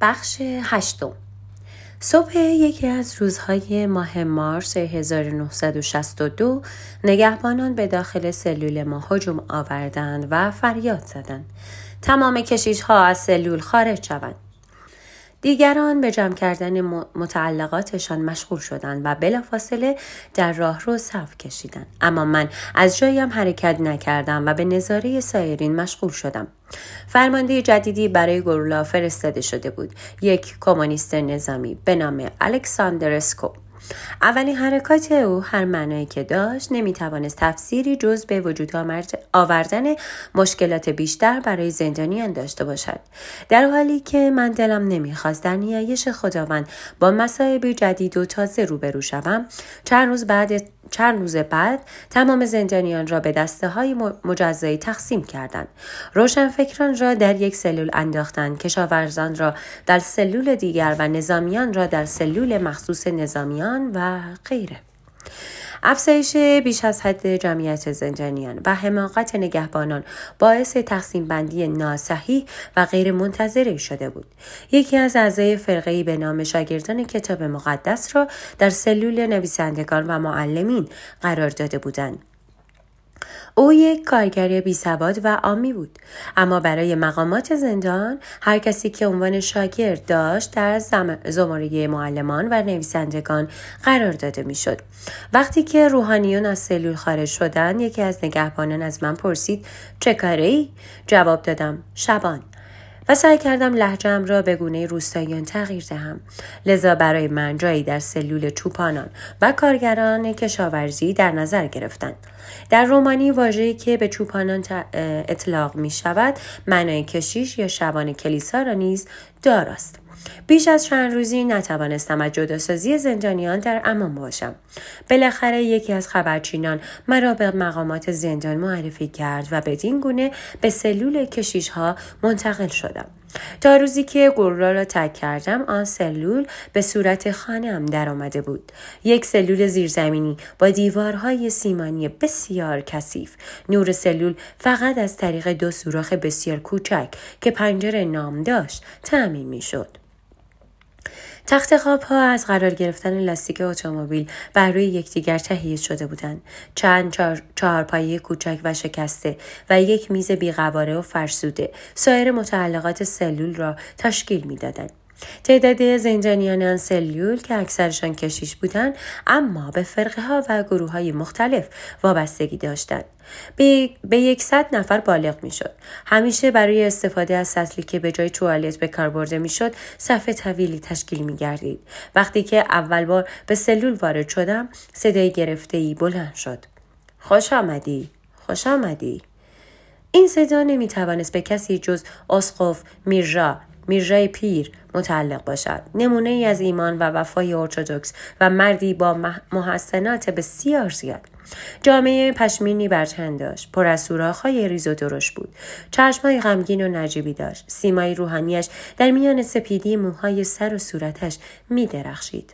بخش هشتم صبح یکی از روزهای ماه مارس 1962 نگهبانان به داخل سلول ما هجوم آوردند و فریاد زدند تمام کشیش ها از سلول خارج شوند دیگران به جمع کردن متعلقاتشان مشغول شدند و بلافاصله در راه رو صف کشیدند اما من از جایم حرکت نکردم و به نظاره سایرین مشغول شدم فرمانده جدیدی برای گرولا فرستاده شده بود یک کمونیست نظامی به نام الکساندر اولین حرکات او هر معنایی که داشت نمیتوانست تفسیری جز به وجود آوردن مشکلات بیشتر برای زندانیان داشته باشد در حالی که من دلم نمیخواست در نیایش خداوند با مسایب جدید و تازه روبرو شوم چند روز بعد چند روز بعد تمام زندانیان را به دسته های مجزایی تقسیم کردند روشنفکران را در یک سلول انداختند کشاورزان را در سلول دیگر و نظامیان را در سلول مخصوص نظامیان و غیره افزایش بیش از حد جمعیت زندانیان و حماقت نگهبانان باعث تقسیم بندی ناصحیح و غیر منتظره شده بود. یکی از اعضای فرقه به نام شاگردان کتاب مقدس را در سلول نویسندگان و معلمین قرار داده بودند. او یک کارگر بی سواد و آمی بود اما برای مقامات زندان هر کسی که عنوان شاگرد داشت در زمره معلمان و نویسندگان قرار داده میشد وقتی که روحانیون از سلول خارج شدند یکی از نگهبانان از من پرسید چه کاره ای جواب دادم شبان و سعی کردم لحجم را به گونه روستاییان تغییر دهم لذا برای من جایی در سلول چوپانان و کارگران کشاورزی در نظر گرفتند در رومانی واژه‌ای که به چوپانان اطلاق می شود معنای کشیش یا شبان کلیسا را نیز داراست بیش از چند روزی نتوانستم از جداسازی زندانیان در امان باشم بالاخره یکی از خبرچینان مرا به مقامات زندان معرفی کرد و بدین گونه به سلول کشیشها منتقل شدم تا روزی که گرورا را تک کردم آن سلول به صورت هم در آمده بود یک سلول زیرزمینی با دیوارهای سیمانی بسیار کثیف نور سلول فقط از طریق دو سوراخ بسیار کوچک که پنجره نام داشت تعمین شد تخت خواب ها از قرار گرفتن لاستیک اتومبیل بر روی یکدیگر تهیه شده بودند چند چهار، چهارپایه کوچک و شکسته و یک میز بیقواره و فرسوده سایر متعلقات سلول را تشکیل میدادند تعداد زندانیان سلول که اکثرشان کشیش بودند اما به فرقه ها و گروه های مختلف وابستگی داشتند به, یکصد نفر بالغ میشد همیشه برای استفاده از سطلی که به جای توالت به کار برده میشد صفحه طویلی تشکیل گردید وقتی که اول بار به سلول وارد شدم صدای گرفته ای بلند شد خوش آمدی خوش آمدی این صدا نمی توانست به کسی جز اسقف میرا میرژای پیر متعلق باشد نمونه ای از ایمان و وفای ارتودکس و مردی با محسنات بسیار زیاد جامعه پشمینی بر تن داشت پر از سوراخهای ریز و درش بود چشمهای غمگین و نجیبی داشت سیمای روحانیش در میان سپیدی موهای سر و صورتش میدرخشید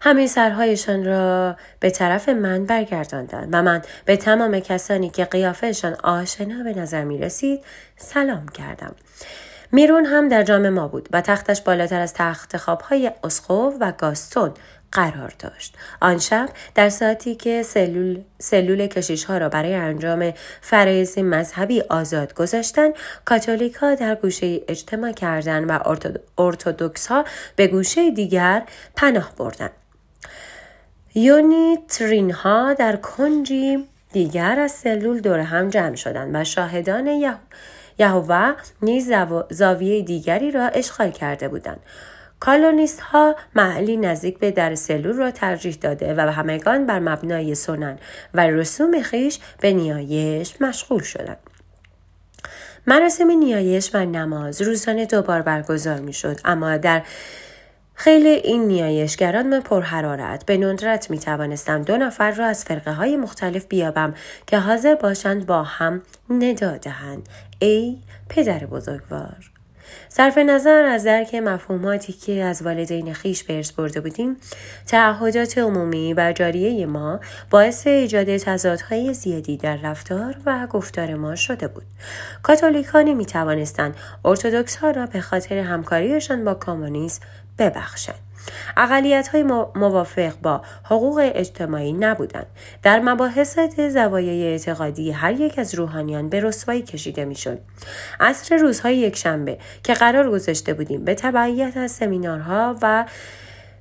همه سرهایشان را به طرف من برگرداندند و من به تمام کسانی که قیافهشان آشنا به نظر می رسید سلام کردم. میرون هم در جام ما بود و تختش بالاتر از تخت خوابهای اسخوف و گاستون قرار داشت. آن شب در ساعتی که سلول, سلول کشیش ها را برای انجام فرایز مذهبی آزاد گذاشتن کاتولیک ها در گوشه اجتماع کردند و ارتودکس ها به گوشه دیگر پناه بردند. یونی ترین ها در کنجی دیگر از سلول دور هم جمع شدند و شاهدان یهود یهوه نیز زاویه دیگری را اشغال کرده بودند کالونیست ها محلی نزدیک به در سلول را ترجیح داده و همگان بر مبنای سنن و رسوم خیش به نیایش مشغول شدند مراسم نیایش و نماز روزانه دوبار برگزار می شد اما در خیلی این نیایشگران و پرحرارت به ندرت می توانستم دو نفر را از فرقه های مختلف بیابم که حاضر باشند با هم ندادهند ای پدر بزرگوار صرف نظر از درک مفهوماتی که از والدین خیش به برده بودیم تعهدات عمومی و جاریه ما باعث ایجاد تضادهای زیادی در رفتار و گفتار ما شده بود کاتولیکانی می ها را به خاطر همکاریشان با کمونیسم ببخشند. اقلیت های موافق با حقوق اجتماعی نبودند. در مباحث زوایای اعتقادی هر یک از روحانیان به رسوایی کشیده میشد. عصر روزهای یکشنبه که قرار گذاشته بودیم به تبعیت از سمینارها و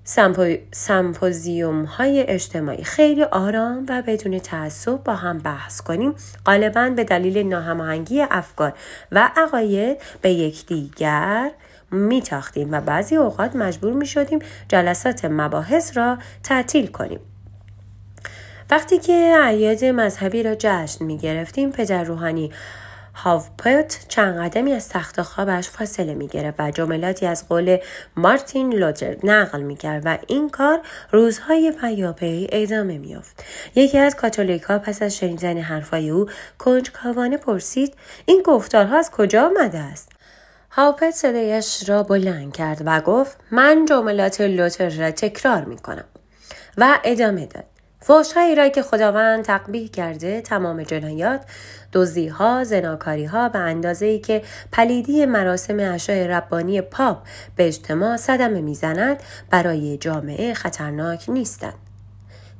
سمپو... سمپوزیوم های اجتماعی خیلی آرام و بدون تعصب با هم بحث کنیم غالبا به دلیل ناهماهنگی افکار و عقاید به یکدیگر میتاختیم و بعضی اوقات مجبور شدیم جلسات مباحث را تعطیل کنیم وقتی که عیاد مذهبی را جشن می گرفتیم پدر روحانی هاوپت چند قدمی از تخت خوابش فاصله می گرفت و جملاتی از قول مارتین لوتر نقل می کرد و این کار روزهای پیاپی ادامه می افت. یکی از کاتولیکا پس از شنیدن حرفای او کنجکاوانه پرسید این گفتارها از کجا آمده است؟ هاوپت صدایش را بلند کرد و گفت من جملات لوتر را تکرار می کنم و ادامه داد. فوشهایی را که خداوند تقبیه کرده تمام جنایات دزدیها زناکاریها به ای که پلیدی مراسم عشای ربانی پاپ به اجتماع صدمه میزند برای جامعه خطرناک نیستند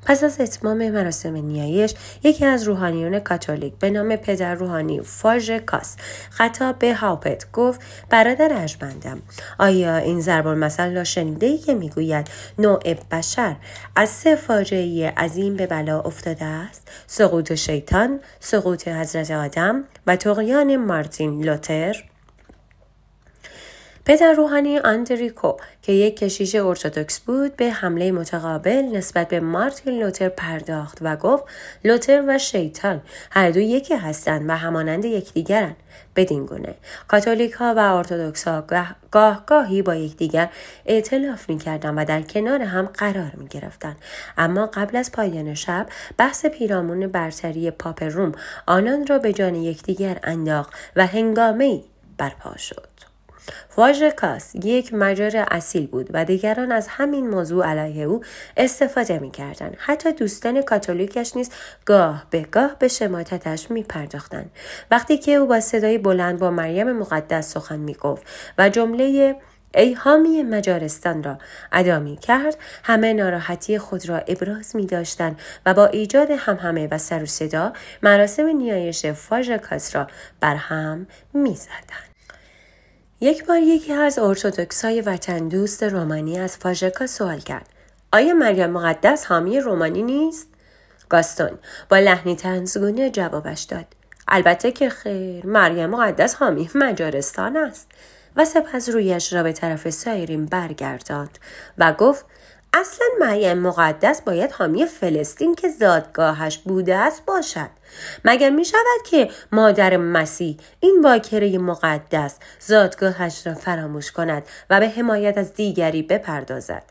پس از اتمام مراسم نیایش یکی از روحانیون کاتولیک به نام پدر روحانی فاژ کاس خطاب به هاپت گفت برادر ارجمندم آیا این ضرب المثل را شنیده ای که میگوید نوع بشر از سه فاجعه عظیم به بلا افتاده است سقوط شیطان سقوط حضرت آدم و تقیان مارتین لوتر پدر روحانی اندریکو که یک کشیش ارتودکس بود به حمله متقابل نسبت به مارتین لوتر پرداخت و گفت لوتر و شیطان هر دو یکی هستند و همانند یکدیگرند بدین گونه کاتولیک ها و ارتودکس ها گاه گاهی با یکدیگر ائتلاف میکردند و در کنار هم قرار می گرفتند. اما قبل از پایان شب بحث پیرامون برتری پاپ روم آنان را به جان یکدیگر انداخت و هنگامهای برپا شد واژکاس یک مجار اصیل بود و دیگران از همین موضوع علیه او استفاده می کردن. حتی دوستان کاتولیکش نیز گاه به گاه به شماتتش می پرداختن. وقتی که او با صدای بلند با مریم مقدس سخن می گفت و جمله ای حامی مجارستان را ادا می کرد همه ناراحتی خود را ابراز می داشتند و با ایجاد همهمه و سر و صدا مراسم نیایش فاژکاس را بر هم می زدن. یک بار یکی از های وطن دوست رومانی از فاژکا سوال کرد آیا مریم مقدس حامی رومانی نیست گاستون با لحنی تنزگونه جوابش داد البته که خیر مریم مقدس حامی مجارستان است و سپس رویش را به طرف سایرین برگرداند و گفت اصلا مریم مقدس باید حامی فلسطین که زادگاهش بوده است باشد مگر می شود که مادر مسیح این واکره مقدس زادگاهش را فراموش کند و به حمایت از دیگری بپردازد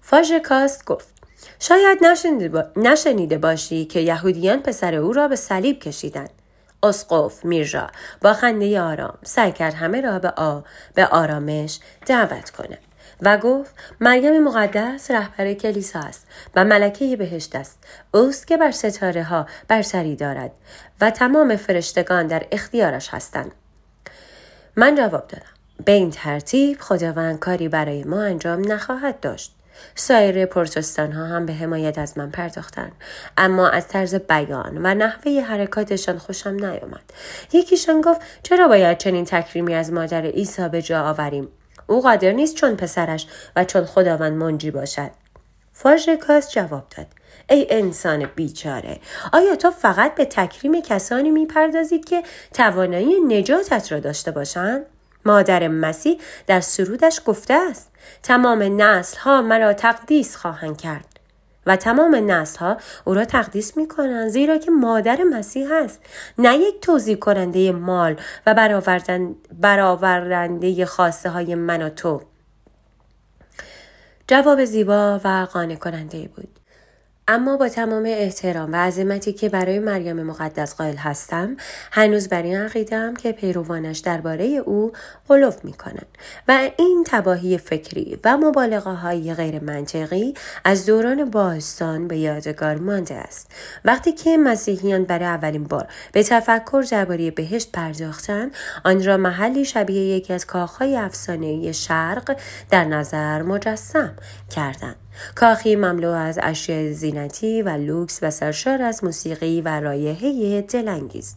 فاژکاست گفت شاید نشنیده باشی که یهودیان پسر او را به صلیب کشیدند اسقف میرجا با خنده آرام سعی کرد همه را به, آ... به آرامش دعوت کند و گفت مریم مقدس رهبر کلیسا است و ملکه بهشت است اوست که بر ستاره ها برتری دارد و تمام فرشتگان در اختیارش هستند من جواب دادم به این ترتیب خداوند کاری برای ما انجام نخواهد داشت سایر پروتستان ها هم به حمایت از من پرداختن اما از طرز بیان و نحوه حرکاتشان خوشم نیامد یکیشان گفت چرا باید چنین تکریمی از مادر عیسی به جا آوریم او قادر نیست چون پسرش و چون خداوند منجی باشد فاژکاس جواب داد ای انسان بیچاره آیا تو فقط به تکریم کسانی میپردازید که توانایی نجاتت را داشته باشند مادر مسیح در سرودش گفته است تمام نسل ها مرا تقدیس خواهند کرد و تمام نسل ها او را تقدیس می کنند زیرا که مادر مسیح است نه یک توضیح کننده مال و برآوردن برآورنده خواسته های من و تو جواب زیبا و قانع کننده بود اما با تمام احترام و عظمتی که برای مریم مقدس قائل هستم هنوز بر این عقیدم که پیروانش درباره او غلوف میکنند و این تباهی فکری و مبالغه های غیر منطقی از دوران باستان به یادگار مانده است وقتی که مسیحیان برای اولین بار به تفکر درباره بهشت پرداختند آن را محلی شبیه یکی از کاخهای افسانهای شرق در نظر مجسم کردند کاخی مملو از اشیاء زینتی و لوکس و سرشار از موسیقی و رایحه دلانگیز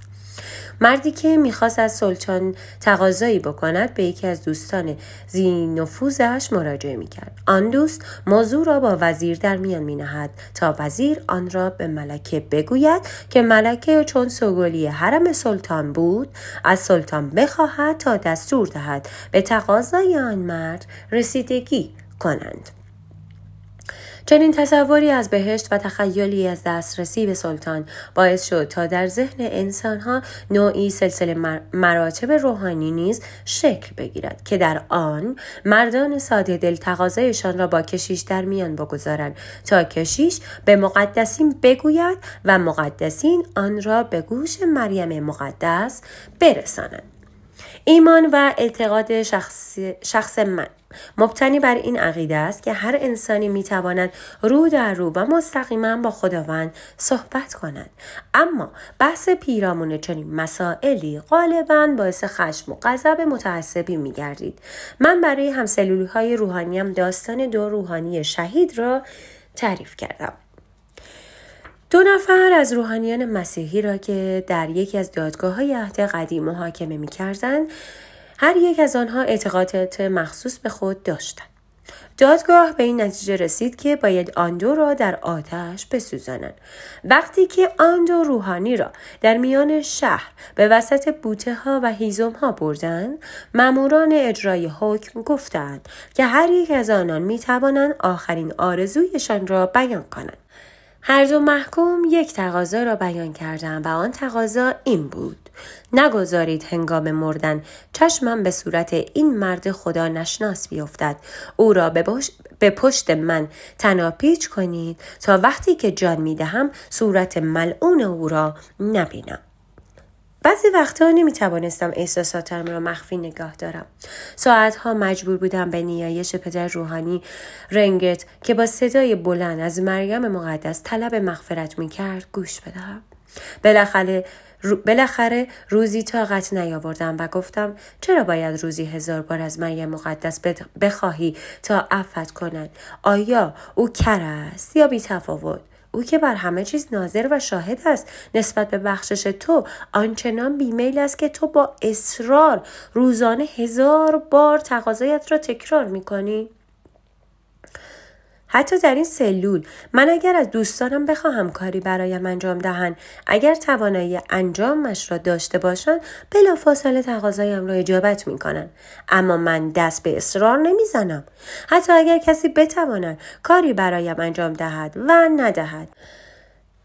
مردی که میخواست از سلطان تقاضایی بکند به یکی از دوستان زینفوزش مراجعه میکرد آن دوست موضوع را با وزیر در میان مینهد تا وزیر آن را به ملکه بگوید که ملکه چون سوگلی حرم سلطان بود از سلطان بخواهد تا دستور دهد به تقاضای آن مرد رسیدگی کنند چنین تصوری از بهشت و تخیلی از دسترسی به سلطان باعث شد تا در ذهن انسانها نوعی سلسله مراتب روحانی نیز شکل بگیرد که در آن مردان ساده دل تقاضایشان را با کشیش در میان بگذارند تا کشیش به مقدسین بگوید و مقدسین آن را به گوش مریم مقدس برسانند ایمان و اعتقاد شخص, شخص من مبتنی بر این عقیده است که هر انسانی میتواند رو در رو و مستقیما با خداوند صحبت کند اما بحث پیرامون چنین مسائلی غالبا باعث خشم و غضب متعصبی میگردید من برای همسلولی های روحانیم داستان دو روحانی شهید را تعریف کردم دو نفر از روحانیان مسیحی را که در یکی از دادگاه های عهد قدیم محاکمه می کردن، هر یک از آنها اعتقادات مخصوص به خود داشتند. دادگاه به این نتیجه رسید که باید آن دو را در آتش بسوزانند وقتی که آن دو روحانی را در میان شهر به وسط بوته ها و هیزم ها بردند مموران اجرای حکم گفتند که هر یک از آنان می توانند آخرین آرزویشان را بیان کنند هر دو محکوم یک تقاضا را بیان کردند و آن تقاضا این بود نگذارید هنگام مردن چشمم به صورت این مرد خدا نشناس بیفتد او را به, پشت من تناپیچ کنید تا وقتی که جان میدهم صورت ملعون او را نبینم بعضی وقتها نمی توانستم احساساتم را مخفی نگاه دارم. ساعتها مجبور بودم به نیایش پدر روحانی رنگت که با صدای بلند از مریم مقدس طلب مغفرت می کرد گوش بدهم. بالاخره بالاخره روزی طاقت نیاوردم و گفتم چرا باید روزی هزار بار از مریم مقدس بخواهی تا عفت کنند آیا او کر است یا تفاوت؟ او که بر همه چیز ناظر و شاهد است نسبت به بخشش تو آنچنان بیمیل است که تو با اصرار روزانه هزار بار تقاضایت را تکرار میکنی حتی در این سلول من اگر از دوستانم بخواهم کاری برایم انجام دهند اگر توانایی انجامش را داشته باشند بلافاصله تقاضایم را اجابت میکنند اما من دست به اصرار نمیزنم حتی اگر کسی بتواند کاری برایم انجام دهد و ندهد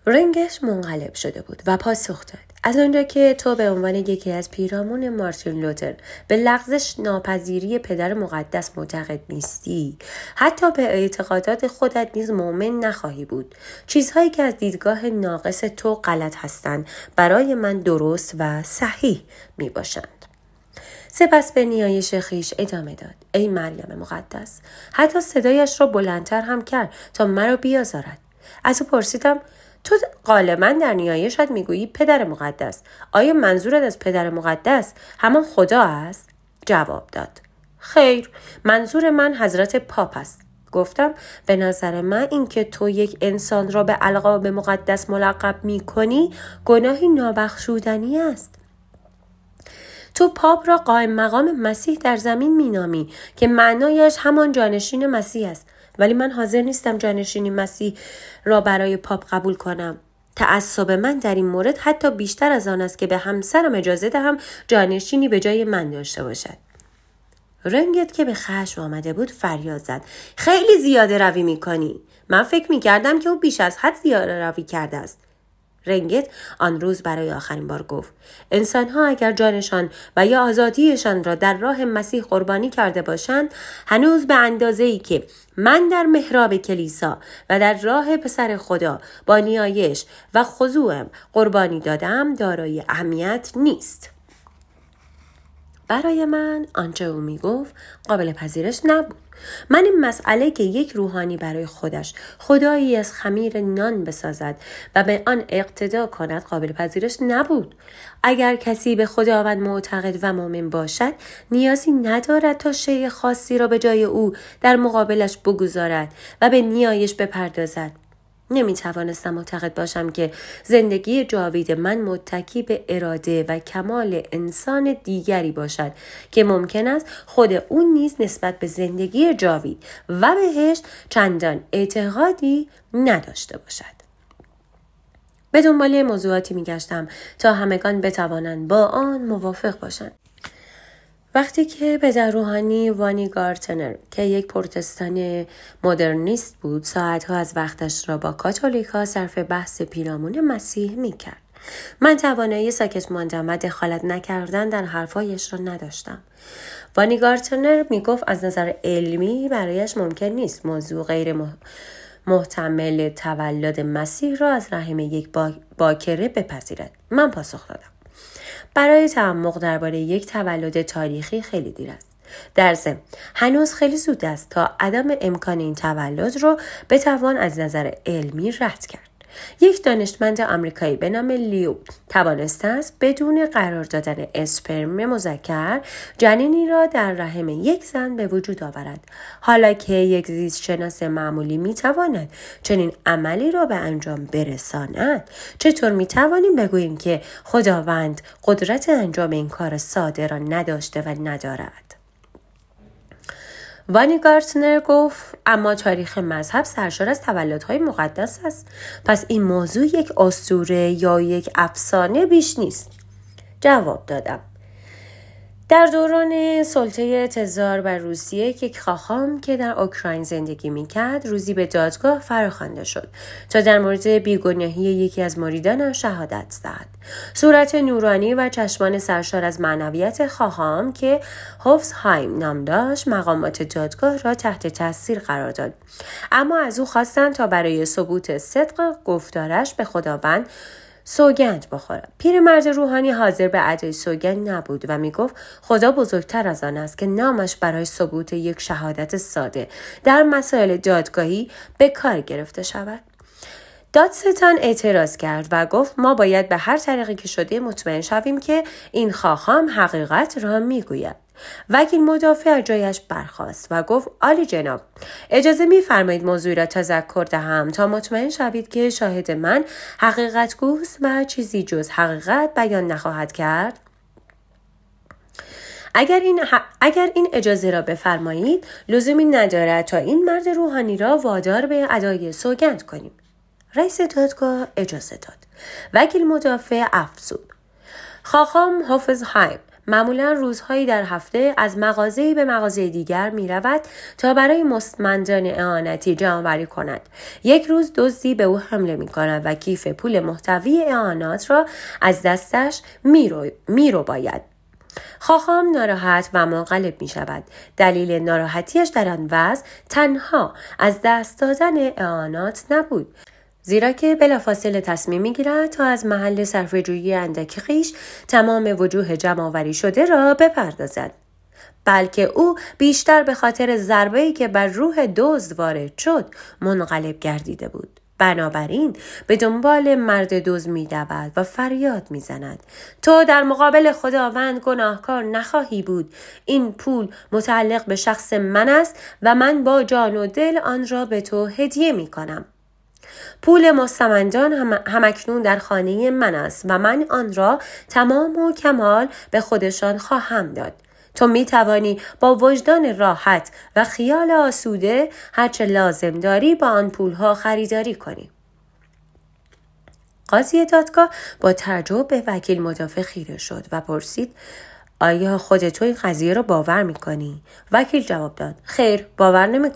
رنگش منقلب شده بود و پاسخ داد از آنجا که تو به عنوان یکی از پیرامون مارتین لوتر به لغزش ناپذیری پدر مقدس معتقد نیستی حتی به اعتقادات خودت نیز مؤمن نخواهی بود چیزهایی که از دیدگاه ناقص تو غلط هستند برای من درست و صحیح می باشند سپس به نیایش خیش ادامه داد ای مریم مقدس حتی صدایش را بلندتر هم کرد تا مرا بیازارد از او پرسیدم تو غالبا در نیایشت میگویی پدر مقدس آیا منظورت از پدر مقدس همان خدا است جواب داد خیر منظور من حضرت پاپ است گفتم به نظر من اینکه تو یک انسان را به القاب مقدس ملقب می کنی گناهی نابخشودنی است تو پاپ را قائم مقام مسیح در زمین مینامی که معنایش همان جانشین مسیح است ولی من حاضر نیستم جانشینی مسیح را برای پاپ قبول کنم تعصب من در این مورد حتی بیشتر از آن است که به همسرم اجازه دهم جانشینی به جای من داشته باشد رنگت که به خشم آمده بود فریاد زد خیلی زیاده روی میکنی من فکر میکردم که او بیش از حد زیاده روی کرده است رنگت آن روز برای آخرین بار گفت انسانها اگر جانشان و یا آزادیشان را در راه مسیح قربانی کرده باشند هنوز به اندازه ای که من در محراب کلیسا و در راه پسر خدا با نیایش و خضوعم قربانی دادم دارای اهمیت نیست برای من آنچه او میگفت قابل پذیرش نبود من این مسئله که یک روحانی برای خودش خدایی از خمیر نان بسازد و به آن اقتدا کند قابل پذیرش نبود اگر کسی به خداوند معتقد و مؤمن باشد نیازی ندارد تا شی خاصی را به جای او در مقابلش بگذارد و به نیایش بپردازد نمی توانستم معتقد باشم که زندگی جاوید من متکی به اراده و کمال انسان دیگری باشد که ممکن است خود اون نیز نسبت به زندگی جاوید و بهش چندان اعتقادی نداشته باشد. به دنبال موضوعاتی می گشتم تا همگان بتوانند با آن موافق باشند. وقتی که پدر روحانی وانی گارتنر که یک پروتستان مدرنیست بود ساعتها از وقتش را با کاتولیکا صرف بحث پیرامون مسیح می کرد. من توانایی ساکت ماندم و دخالت نکردن در حرفایش را نداشتم وانی گارتنر می گفت از نظر علمی برایش ممکن نیست موضوع غیر محتمل تولد مسیح را از رحم یک باکره بپذیرد من پاسخ دادم برای تعمق درباره یک تولد تاریخی خیلی دیر است در ضمن هنوز خیلی زود است تا عدم امکان این تولد رو بتوان از نظر علمی رد کرد یک دانشمند آمریکایی به نام لیو توانسته است بدون قرار دادن اسپرم مذکر جنینی را در رحم یک زن به وجود آورد حالا که یک زیست شناس معمولی می تواند چنین عملی را به انجام برساند چطور می توانیم بگوییم که خداوند قدرت انجام این کار ساده را نداشته و ندارد وانی گارتنر گفت اما تاریخ مذهب سرشار از تولدهای مقدس است پس این موضوع یک اسطوره یا یک افسانه بیش نیست جواب دادم در دوران سلطه تزار بر روسیه که خاخام که در اوکراین زندگی میکرد روزی به دادگاه فراخوانده شد تا در مورد بیگناهی یکی از مریدانش شهادت دهد صورت نورانی و چشمان سرشار از معنویت خاخام که هوفز هایم نام داشت مقامات دادگاه را تحت تاثیر قرار داد اما از او خواستند تا برای ثبوت صدق گفتارش به خداوند سوگند بخورم پیرمرد روحانی حاضر به ادای سوگند نبود و میگفت خدا بزرگتر از آن است که نامش برای ثبوت یک شهادت ساده در مسائل دادگاهی به کار گرفته شود دادستان اعتراض کرد و گفت ما باید به هر طریقی که شده مطمئن شویم که این خواخام حقیقت را میگوید وکیل مدافع از جایش برخاست و گفت آلی جناب اجازه میفرمایید موضوعی را تذکر دهم تا مطمئن شوید که شاهد من حقیقت گوست و چیزی جز حقیقت بیان نخواهد کرد اگر این, اگر این اجازه را بفرمایید لزومی ندارد تا این مرد روحانی را وادار به ادای سوگند کنیم رئیس دادگاه اجازه داد وکیل مدافع افزود خاخام حافظ هایم معمولا روزهایی در هفته از مغازهای به مغازه دیگر می رود تا برای مستمندان اعانتی جمعآوری کند یک روز دزدی به او حمله می کند و کیف پول محتوی اعانات را از دستش می, رو... باید. خواخام ناراحت و منقلب می شود. دلیل ناراحتیش در آن وضع تنها از دست دادن اعانات نبود. زیرا که بلافاصله تصمیم میگیرد تا از محل صرفهجویی اندکی خیش تمام وجوه جمعآوری شده را بپردازد بلکه او بیشتر به خاطر ضربه‌ای که بر روح دزد وارد شد منقلب گردیده بود بنابراین به دنبال مرد دوز می و فریاد می زند. تو در مقابل خداوند گناهکار نخواهی بود. این پول متعلق به شخص من است و من با جان و دل آن را به تو هدیه می کنم. پول مستمندان هم همکنون در خانه من است و من آن را تمام و کمال به خودشان خواهم داد تو می توانی با وجدان راحت و خیال آسوده هرچه لازم داری با آن پولها خریداری کنی. قاضی دادگاه با تعجب به وکیل مدافع خیره شد و پرسید آیا خود تو این قضیه را باور می کنی؟ وکیل جواب داد خیر باور نمی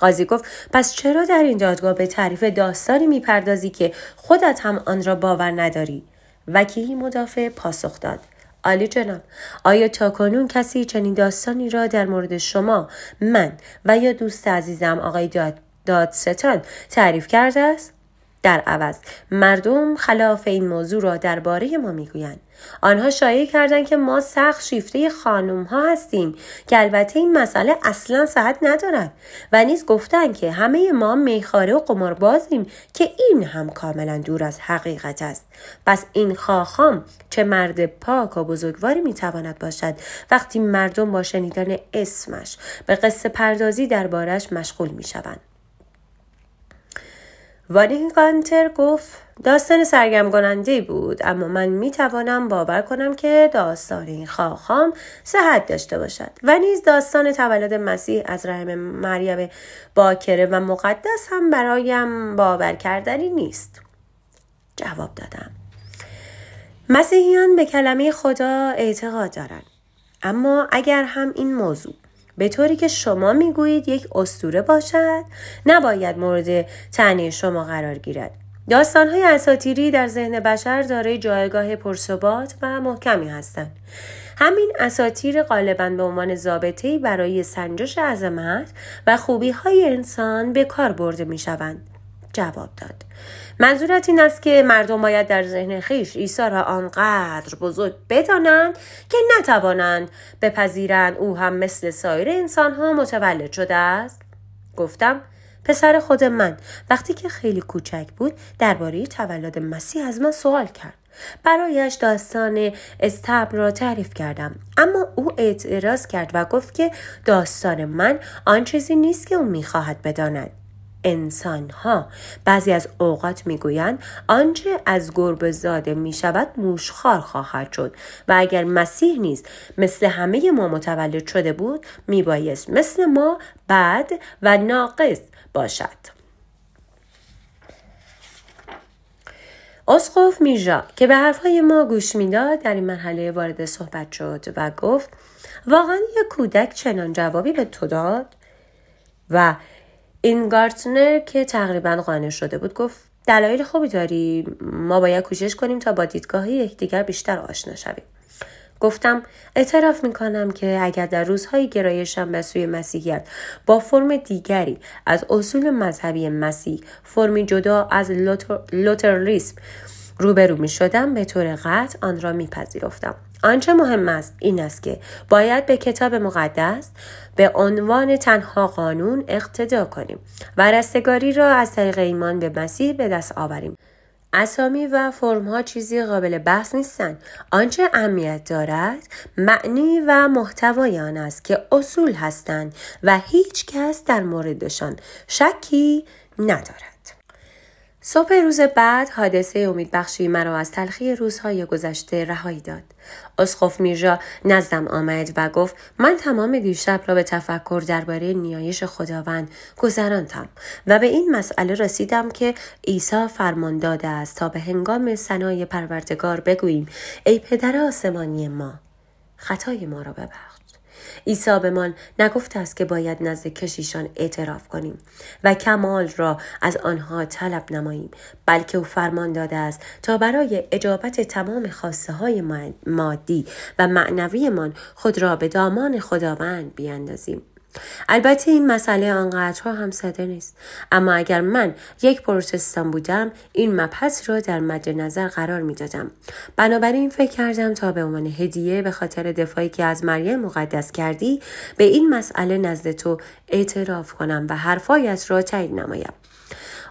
قاضی گفت پس چرا در این دادگاه به تعریف داستانی میپردازی که خودت هم آن را باور نداری وکیلی مدافع پاسخ داد عالی جناب آیا تا کنون کسی چنین داستانی را در مورد شما من و یا دوست عزیزم آقای داد دادستان تعریف کرده است در عوض مردم خلاف این موضوع را درباره ما میگویند آنها شایع کردند که ما سخت شیفته خانم ها هستیم که البته این مسئله اصلا صحت ندارد و نیز گفتند که همه ما میخاره و قماربازیم که این هم کاملا دور از حقیقت است پس این خاخام چه مرد پاک و بزرگواری میتواند باشد وقتی مردم با شنیدن اسمش به قصه پردازی دربارش مشغول میشوند ولی گانتر گفت داستان سرگرم کننده بود اما من می توانم باور کنم که داستان این خواخام صحت داشته باشد و نیز داستان تولد مسیح از رحم مریم باکره و مقدس هم برایم باور کردنی نیست جواب دادم مسیحیان به کلمه خدا اعتقاد دارند اما اگر هم این موضوع به طوری که شما میگویید یک استوره باشد نباید مورد تنی شما قرار گیرد های اساتیری در ذهن بشر دارای جایگاه پرثبات و محکمی هستند همین اساتیر غالبا به عنوان ضابطهای برای سنجش عظمت و خوبی های انسان به کار برده می شوند. جواب داد منظورت این است که مردم باید در ذهن خیش عیسی را آنقدر بزرگ بدانند که نتوانند بپذیرند او هم مثل سایر ها متولد شده است گفتم پسر خود من وقتی که خیلی کوچک بود درباره تولد مسیح از من سوال کرد برایش داستان استبر را تعریف کردم اما او اعتراض کرد و گفت که داستان من آن چیزی نیست که او میخواهد بداند انسان ها بعضی از اوقات میگویند آنچه از گربه زاده می شود موشخار خواهد شد و اگر مسیح نیز مثل همه ما متولد شده بود میبایست مثل ما بد و ناقص باشد اسقف میژا که به حرفهای ما گوش میداد در این مرحله وارد صحبت شد و گفت واقعا یک کودک چنان جوابی به تو داد و این گارتنر که تقریبا قانع شده بود گفت دلایل خوبی داری ما باید کوشش کنیم تا با دیدگاه یکدیگر بیشتر آشنا شویم گفتم اعتراف کنم که اگر در روزهای گرایشم به سوی مسیحیت با فرم دیگری از اصول مذهبی مسیح فرمی جدا از لوتر... لوترلیسم روبرو می شدم به طور قطع آن را می پذیرفتم. آنچه مهم است این است که باید به کتاب مقدس به عنوان تنها قانون اقتدا کنیم و رستگاری را از طریق ایمان به مسیح به دست آوریم اسامی و فرمها چیزی قابل بحث نیستند آنچه اهمیت دارد معنی و محتوای آن است که اصول هستند و هیچ کس در موردشان شکی ندارد صبح روز بعد حادثه امیدبخشی مرا از تلخی روزهای گذشته رهایی داد اسخف میرجا نزدم آمد و گفت من تمام دیشب را به تفکر درباره نیایش خداوند گذراندم و به این مسئله رسیدم که عیسی فرمان داده است تا به هنگام سنای پروردگار بگوییم ای پدر آسمانی ما خطای ما را ببر. عیسی به من نگفته است که باید نزد کشیشان اعتراف کنیم و کمال را از آنها طلب نماییم بلکه او فرمان داده است تا برای اجابت تمام خواسته های مادی و معنویمان خود را به دامان خداوند بیاندازیم البته این مسئله ها هم ساده نیست اما اگر من یک پروتستان بودم این مبحث را در مد نظر قرار میدادم بنابراین فکر کردم تا به عنوان هدیه به خاطر دفاعی که از مریم مقدس کردی به این مسئله نزد تو اعتراف کنم و حرفایت را تایید نمایم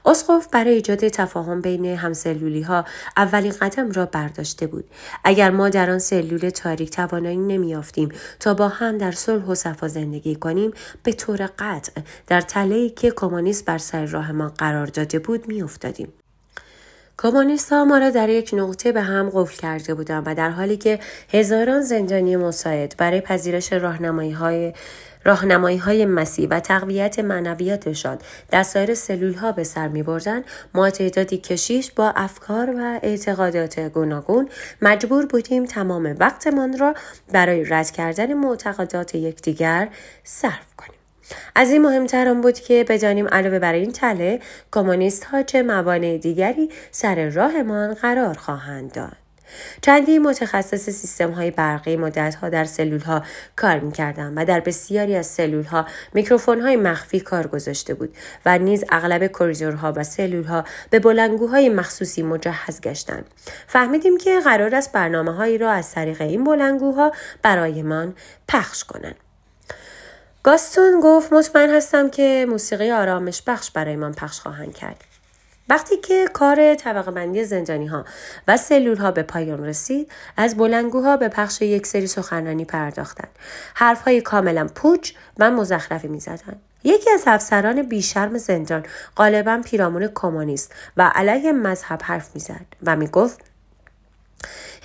اسقف برای ایجاد تفاهم بین همسلولی ها اولین قدم را برداشته بود اگر ما در آن سلول تاریک توانایی نمیافتیم تا با هم در صلح و صفا زندگی کنیم به طور قطع در تلهی که کمونیست بر سر راهمان قرار داده بود میافتادیم کمونیست ها ما را در یک نقطه به هم قفل کرده بودند و در حالی که هزاران زندانی مساعد برای پذیرش راهنمایی های راهنمایی های مسیح و تقویت معنویاتشان در سایر سلول ها به سر می بردن ما تعدادی کشیش با افکار و اعتقادات گوناگون مجبور بودیم تمام وقتمان را برای رد کردن معتقدات یکدیگر صرف کنیم از این مهمتر آن بود که بدانیم علاوه بر این تله کمونیست ها چه موانع دیگری سر راهمان قرار خواهند داد چندی متخصص سیستم های برقی مدت ها در سلول ها کار میکردم و در بسیاری از سلول ها میکروفون های مخفی کار گذاشته بود و نیز اغلب کوریزورها و سلول ها به بلنگوهای مخصوصی مجهز گشتند فهمیدیم که قرار است برنامه هایی را از طریق این بلنگوها برایمان پخش کنند گاستون گفت مطمئن هستم که موسیقی آرامش بخش برای من پخش خواهند کرد. وقتی که کار طبقه بندی زندانی ها و سلول ها به پایان رسید از بلنگوها به پخش یک سری سخنرانی پرداختند حرف های کاملا پوچ و مزخرفی می زدن. یکی از افسران بیشرم زندان غالبا پیرامون کمونیست و علیه مذهب حرف میزد و میگفت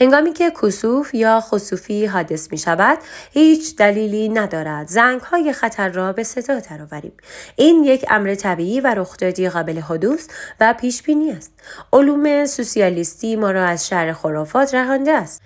هنگامی که کسوف یا خسوفی حادث می شود هیچ دلیلی ندارد زنگ های خطر را به صدا درآوریم این یک امر طبیعی و رخدادی قابل حدوث و پیش بینی است علوم سوسیالیستی ما را از شهر خرافات رهانده است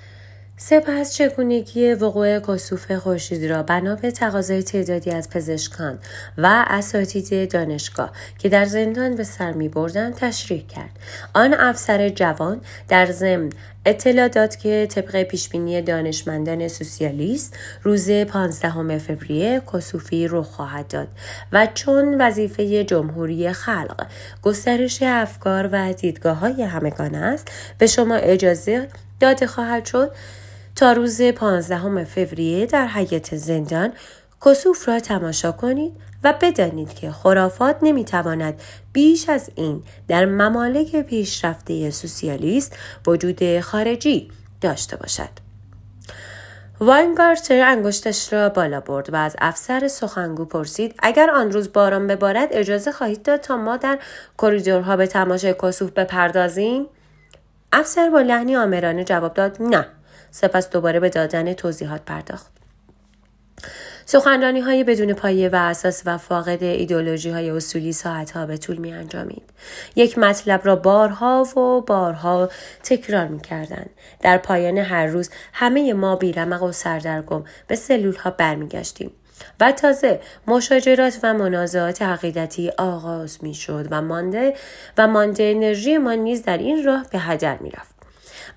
سپس چگونگی وقوع کسوف خورشید را بنا به تقاضای تعدادی از پزشکان و اساتید دانشگاه که در زندان به سر می تشریح کرد آن افسر جوان در ضمن اطلاع داد که طبق پیشبینی دانشمندان سوسیالیست روز پانزدهم فوریه کسوفی رخ خواهد داد و چون وظیفه جمهوری خلق گسترش افکار و دیدگاه های همگان است به شما اجازه داده خواهد شد تا روز 15 فوریه در حیات زندان کسوف را تماشا کنید و بدانید که خرافات نمیتواند بیش از این در ممالک پیشرفته سوسیالیست وجود خارجی داشته باشد. واینگارتر انگشتش را بالا برد و از افسر سخنگو پرسید اگر آن روز باران ببارد اجازه خواهید داد تا ما در کریدورها به تماشای کسوف بپردازیم افسر با لحنی آمرانه جواب داد نه سپس دوباره به دادن توضیحات پرداخت سخنرانی های بدون پایه و اساس و فاقد ایدولوژی های اصولی ساعت ها به طول می انجامید. یک مطلب را بارها و بارها تکرار می کردن. در پایان هر روز همه ما بیرمق و سردرگم به سلول ها برمیگشتیم. و تازه مشاجرات و منازعات عقیدتی آغاز می شد و مانده و مانده انرژی ما نیز در این راه به هدر می رفت.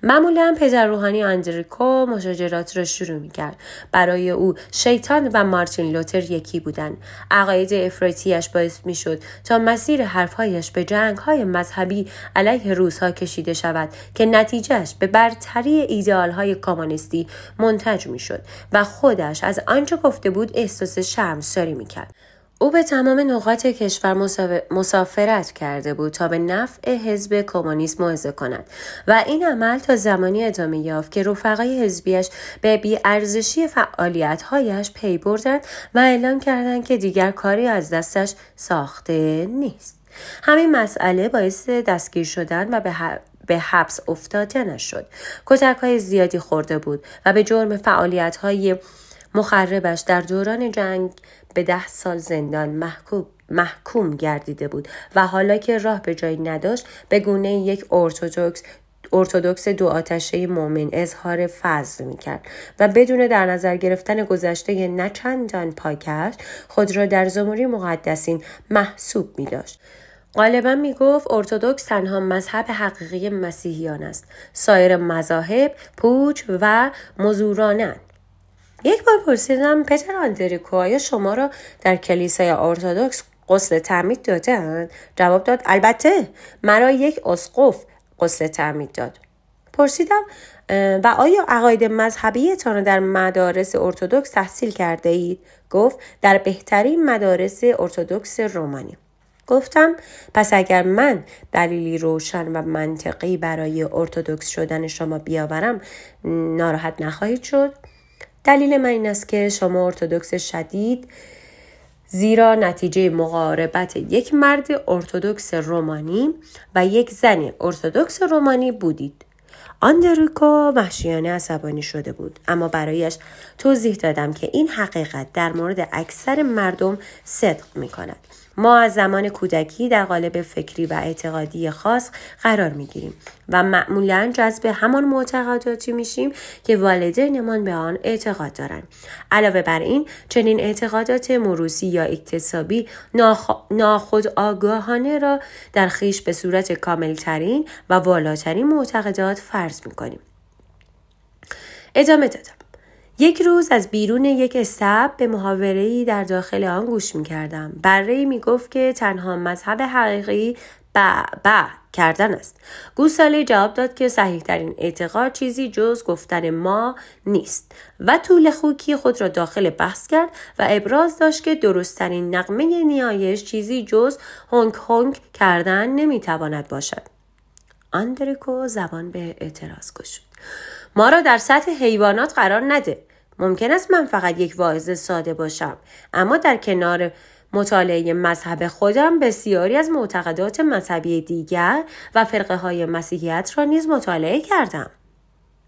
معمولا پدر روحانی اندریکو مشاجرات را شروع میکرد برای او شیطان و مارتین لوتر یکی بودند عقاید افراطیاش باعث شد تا مسیر حرفهایش به های مذهبی علیه روزها کشیده شود که نتیجهش به برتری های کامونیستی منتج میشد و خودش از آنچه گفته بود احساس شرمساری میکرد او به تمام نقاط کشور مسافرت کرده بود تا به نفع حزب کمونیست موعظه کند و این عمل تا زمانی ادامه یافت که رفقای حزبیش به بیارزشی فعالیتهایش پی بردند و اعلام کردند که دیگر کاری از دستش ساخته نیست همین مسئله باعث دستگیر شدن و به به حبس افتادنش شد کتک های زیادی خورده بود و به جرم فعالیت های مخربش در دوران جنگ به ده سال زندان محکوم محکوم گردیده بود و حالا که راه به جایی نداشت به گونه یک ارتودکس ارتودکس دو آتشه مؤمن اظهار فضل میکرد و بدون در نظر گرفتن گذشته نه چندان پاکش خود را در زموری مقدسین محسوب داشت غالبا میگفت ارتودکس تنها مذهب حقیقی مسیحیان است سایر مذاهب پوچ و مزورانند یک بار پرسیدم پتر آندریکو آیا شما را در کلیسای ارتودکس قسل تعمید دادن جواب داد البته مرا یک اسقف غسل تعمید داد پرسیدم و آیا عقاید مذهبیتان را در مدارس ارتودکس تحصیل کرده اید گفت در بهترین مدارس ارتودکس رومانی گفتم پس اگر من دلیلی روشن و منطقی برای ارتودکس شدن شما بیاورم ناراحت نخواهید شد دلیل من این است که شما ارتودکس شدید زیرا نتیجه مقاربت یک مرد ارتودکس رومانی و یک زن ارتودکس رومانی بودید آندریکو وحشیانه عصبانی شده بود اما برایش توضیح دادم که این حقیقت در مورد اکثر مردم صدق می کند ما از زمان کودکی در قالب فکری و اعتقادی خاص قرار می گیریم و معمولا جذب همان معتقداتی میشیم که والدینمان به آن اعتقاد دارند علاوه بر این چنین اعتقادات مروسی یا اکتسابی ناخودآگاهانه ناخود آگاهانه را در خیش به صورت کاملترین و والاترین معتقدات فرض می کنیم. ادامه دادم یک روز از بیرون یک استب به محاورهای در داخل آن گوش می کردم. بره می گفت که تنها مذهب حقیقی با با کردن است. گوساله جواب داد که صحیح ترین اعتقاد چیزی جز گفتن ما نیست و طول خوکی خود را داخل بحث کرد و ابراز داشت که درستترین نقمه نیایش چیزی جز هنگ هنگ کردن نمیتواند باشد. آندریکو زبان به اعتراض گشود. ما را در سطح حیوانات قرار نده. ممکن است من فقط یک واعظ ساده باشم اما در کنار مطالعه مذهب خودم بسیاری از معتقدات مذهبی دیگر و فرقه های مسیحیت را نیز مطالعه کردم.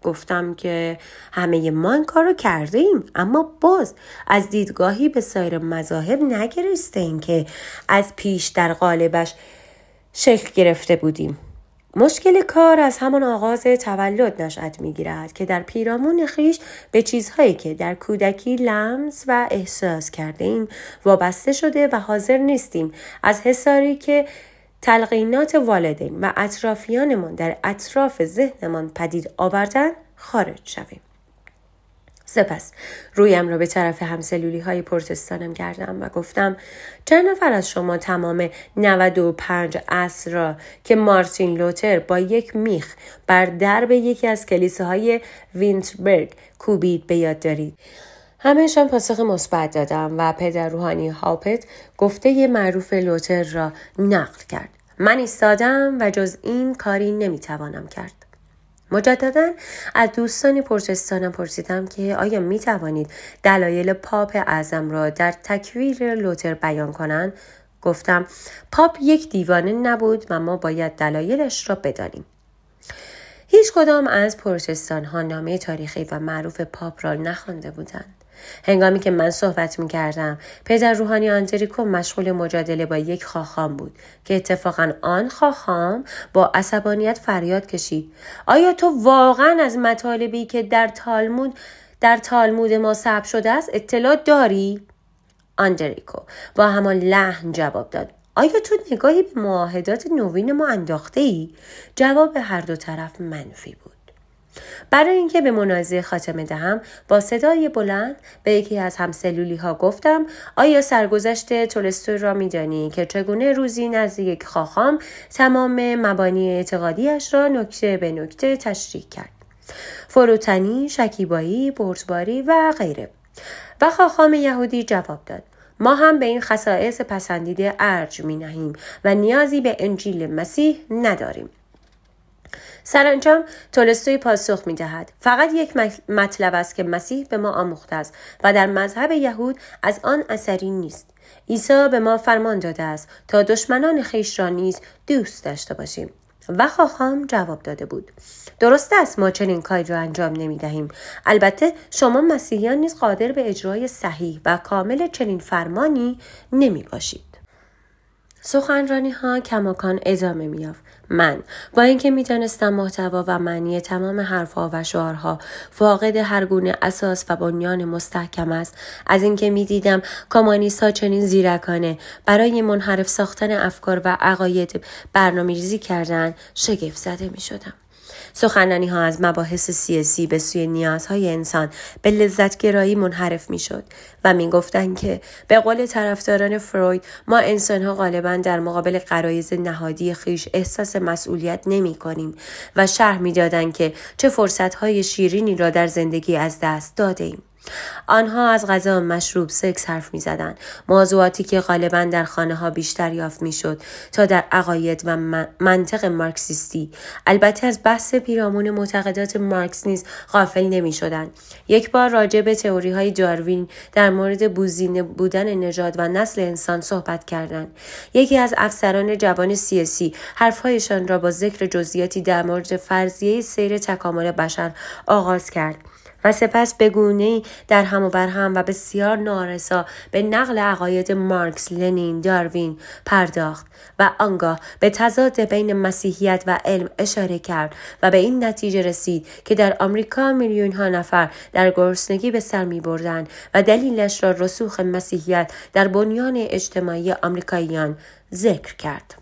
گفتم که همه ما این کار رو کرده ایم اما باز از دیدگاهی به سایر مذاهب نگریسته که از پیش در قالبش شکل گرفته بودیم مشکل کار از همان آغاز تولد نشأت میگیرد که در پیرامون خیش به چیزهایی که در کودکی لمس و احساس کرده ایم وابسته شده و حاضر نیستیم از حساری که تلقینات والدین و اطرافیانمان در اطراف ذهنمان پدید آوردن خارج شویم سپس رویم را به طرف همسلولی های پرتستانم کردم و گفتم چند نفر از شما تمام 95 اصر را که مارتین لوتر با یک میخ بر درب یکی از کلیساهای وینتبرگ کوبید به یاد دارید همهشان پاسخ مثبت دادم و پدر روحانی هاپت گفته معروف لوتر را نقل کرد من ایستادم و جز این کاری نمیتوانم کرد مجددا از دوستانی پرچستانم پرسیدم که آیا می توانید دلایل پاپ اعظم را در تکویر لوتر بیان کنند گفتم پاپ یک دیوانه نبود و ما باید دلایلش را بدانیم هیچ کدام از پرچستان ها نامه تاریخی و معروف پاپ را نخوانده بودند هنگامی که من صحبت می کردم پدر روحانی آندریکو مشغول مجادله با یک خاخام بود که اتفاقا آن خاخام با عصبانیت فریاد کشید آیا تو واقعا از مطالبی که در تالمود در تالمود ما ثبت شده است اطلاع داری آندریکو با همان لحن جواب داد آیا تو نگاهی به معاهدات نوین ما انداخته ای؟ جواب هر دو طرف منفی بود. برای اینکه به منازعه خاتمه دهم با صدای بلند به یکی از همسلولی ها گفتم آیا سرگذشت تولستوی را میدانی که چگونه روزی نزد یک خاخام تمام مبانی اعتقادیش را نکته به نکته تشریح کرد فروتنی شکیبایی بردباری و غیره و خاخام یهودی جواب داد ما هم به این خصائص پسندیده ارج می نهیم و نیازی به انجیل مسیح نداریم سرانجام تولستوی پاسخ می دهد. فقط یک مطلب است که مسیح به ما آموخته است و در مذهب یهود از آن اثری نیست. عیسی به ما فرمان داده است تا دشمنان خیش را نیز دوست داشته باشیم. و خواهم جواب داده بود درست است ما چنین کاری را انجام نمی دهیم البته شما مسیحیان نیز قادر به اجرای صحیح و کامل چنین فرمانی نمی باشید سخنرانی ها کماکان ادامه میافت من با اینکه میدانستم محتوا و معنی تمام حرفها و شعارها فاقد هر گونه اساس و بنیان مستحکم است از اینکه میدیدم ها چنین زیرکانه برای منحرف ساختن افکار و عقاید ریزی کردن شگفت زده شدم. سخنانی ها از مباحث سیاسی به سوی نیازهای انسان به گرایی منحرف می شد و می گفتن که به قول طرفداران فروید ما انسان ها غالبا در مقابل قرایز نهادی خیش احساس مسئولیت نمی کنیم و شرح می دادن که چه فرصت های شیرینی را در زندگی از دست داده ایم. آنها از غذا مشروب سکس حرف می زدن. موضوعاتی که غالبا در خانه ها بیشتر یافت می شد تا در عقاید و منطق مارکسیستی البته از بحث پیرامون معتقدات مارکس نیز غافل نمی شدن. یک بار راجع به تئوری های داروین در مورد بوزینه بودن نژاد و نسل انسان صحبت کردند یکی از افسران جوان سیاسی حرفهایشان را با ذکر جزئیاتی در مورد فرضیه سیر تکامل بشر آغاز کرد و سپس به گونه در هم و بر هم و بسیار نارسا به نقل عقاید مارکس، لنین، داروین پرداخت و آنگاه به تضاد بین مسیحیت و علم اشاره کرد و به این نتیجه رسید که در آمریکا میلیون ها نفر در گرسنگی به سر می بردن و دلیلش را رسوخ مسیحیت در بنیان اجتماعی آمریکاییان ذکر کرد.